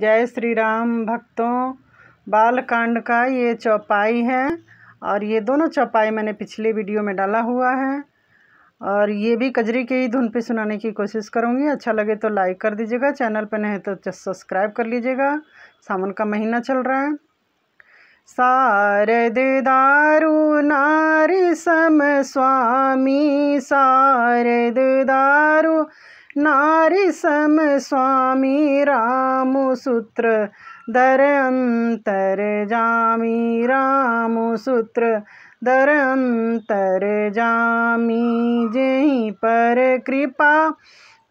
जय श्री राम भक्तों बालकांड का ये चौपाई है और ये दोनों चौपाई मैंने पिछले वीडियो में डाला हुआ है और ये भी कजरी के ही धुन पे सुनाने की कोशिश करूँगी अच्छा लगे तो लाइक कर दीजिएगा चैनल पर नहीं तो सब्सक्राइब कर लीजिएगा सावन का महीना चल रहा है सारद दारू नारी सम स्वामी सारे दारू नारी सम स्वामी राम सूत्र दर अंतर जामी राम सूत्र दर अंतर जामी जही पर कृपा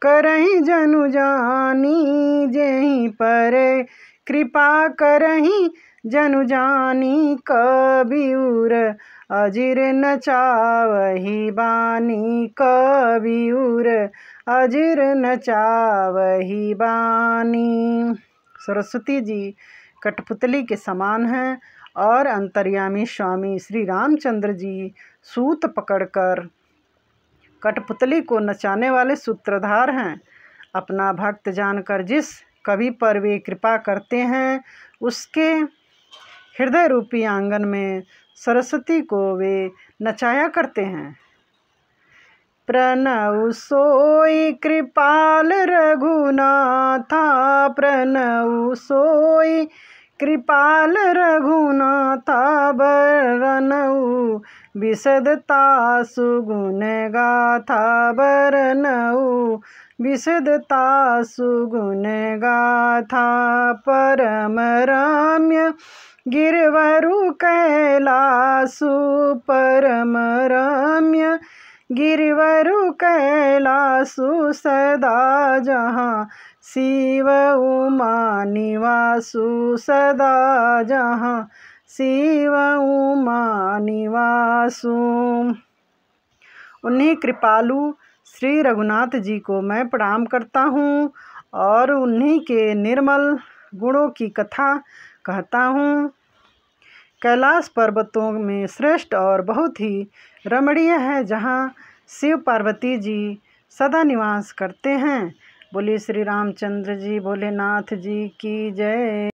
करही जनु जानी जही पर कृपा करही जनु जानी कबीर अजीर न चावही बानी अजीर न चावही बानी सरस्वती जी कठपुतली के समान हैं और अंतर्यामी स्वामी श्री रामचंद्र जी सूत पकड़कर कठपुतली को नचाने वाले सूत्रधार हैं अपना भक्त जानकर जिस कवि पर वे कृपा करते हैं उसके हृदय रूपी आंगन में सरस्वती को वे नचाया करते हैं प्रणव सोई कृपाल रघुनाथा प्रणव सोई कृपाल रघुनाथा बरनऊ विशदता सुगुन गाथा बरनऊ विशदता सुगुन गाथा परम राम्य गिरवरु कैलासु परम रम्य गिरवरु कैलासु सदा जहाँ शिव उमा निवासु सदा जहाँ शिव उमा निवासु उन्हीं कृपालु श्री रघुनाथ जी को मैं प्रणाम करता हूँ और उन्हीं के निर्मल गुणों की कथा कहता हूँ कैलाश पर्वतों में श्रेष्ठ और बहुत ही रमणीय है जहाँ शिव पार्वती जी सदा निवास करते हैं बोले श्री रामचंद्र जी भोलेनाथ जी की जय